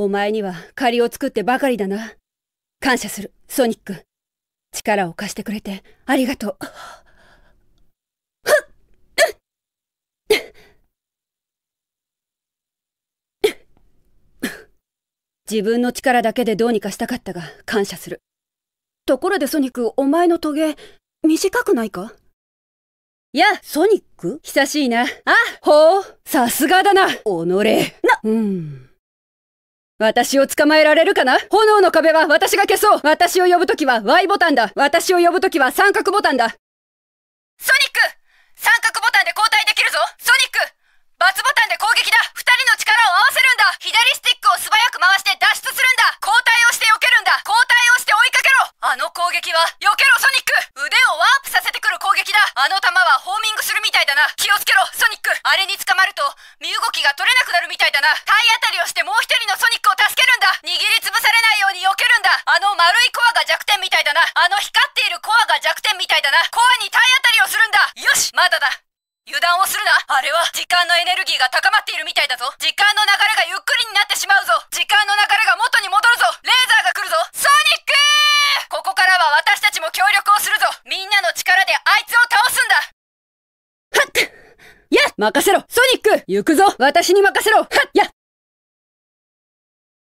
お前には借りを作ってばかりだな。感謝する、ソニック。力を貸してくれてありがとう。自分の力だけでどうにかしたかったが感謝する。ところでソニック、お前のトゲ、短くないかいや、ソニック久しいな。あ、ほう、さすがだな、おのれ。な、うん。私を捕まえられるかな炎の壁は私が消そう私を呼ぶときは Y ボタンだ私を呼ぶときは三角ボタンだソニック三角ボタンで交代できるぞソニックバツボタンで攻撃だ二人の力を合わせるんだ左スティックを素早く回して脱出するんだ交代をして避けるんだ交代をして追いかけろあの攻撃は避けろソニック腕をワープさせてくる攻撃だあの弾はホーミングするみたいだな気をつけろソニックあれに捕まると身動きが取れなくなるみたいだな体当たりをしてもう一人のソニック弱点みたいだなアに体当たりをするんだよしまだだ油断をするなあれは時間のエネルギーが高まっているみたいだぞ時間の流れがゆっくりになってしまうぞ時間の流れが元に戻るぞレーザーが来るぞソニックここからは私たちも協力をするぞみんなの力であいつを倒すんだはっやっ任せろソニック行くぞ私に任せろはっや